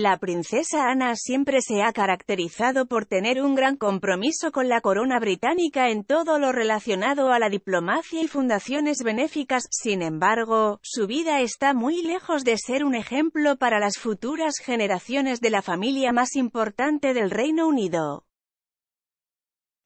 La princesa Ana siempre se ha caracterizado por tener un gran compromiso con la corona británica en todo lo relacionado a la diplomacia y fundaciones benéficas, sin embargo, su vida está muy lejos de ser un ejemplo para las futuras generaciones de la familia más importante del Reino Unido.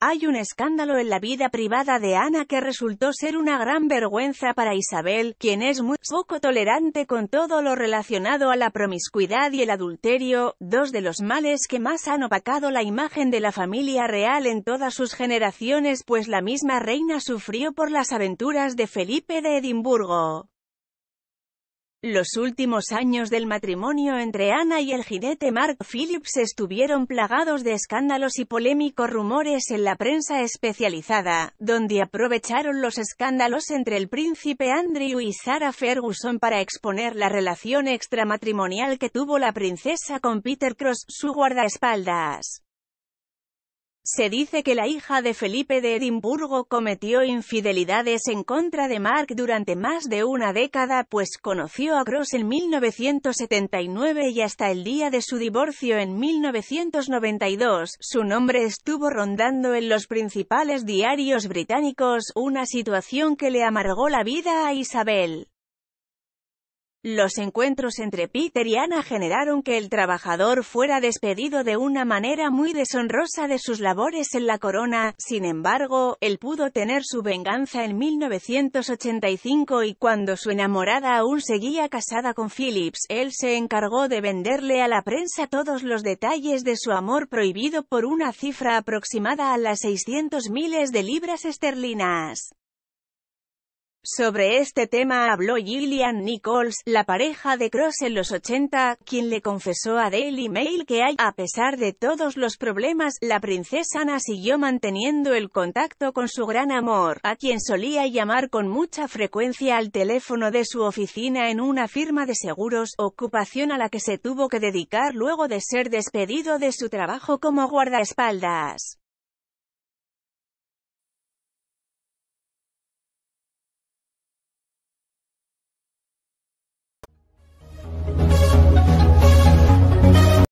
Hay un escándalo en la vida privada de Ana que resultó ser una gran vergüenza para Isabel, quien es muy poco tolerante con todo lo relacionado a la promiscuidad y el adulterio, dos de los males que más han opacado la imagen de la familia real en todas sus generaciones pues la misma reina sufrió por las aventuras de Felipe de Edimburgo. Los últimos años del matrimonio entre Ana y el jinete Mark Phillips estuvieron plagados de escándalos y polémicos rumores en la prensa especializada, donde aprovecharon los escándalos entre el príncipe Andrew y Sarah Ferguson para exponer la relación extramatrimonial que tuvo la princesa con Peter Cross, su guardaespaldas. Se dice que la hija de Felipe de Edimburgo cometió infidelidades en contra de Mark durante más de una década pues conoció a Gross en 1979 y hasta el día de su divorcio en 1992, su nombre estuvo rondando en los principales diarios británicos, una situación que le amargó la vida a Isabel. Los encuentros entre Peter y Ana generaron que el trabajador fuera despedido de una manera muy deshonrosa de sus labores en la corona, sin embargo, él pudo tener su venganza en 1985 y cuando su enamorada aún seguía casada con Phillips, él se encargó de venderle a la prensa todos los detalles de su amor prohibido por una cifra aproximada a las 600 miles de libras esterlinas. Sobre este tema habló Gillian Nichols, la pareja de Cross en los 80, quien le confesó a Daily Mail que hay, a pesar de todos los problemas, la princesa Ana siguió manteniendo el contacto con su gran amor, a quien solía llamar con mucha frecuencia al teléfono de su oficina en una firma de seguros, ocupación a la que se tuvo que dedicar luego de ser despedido de su trabajo como guardaespaldas.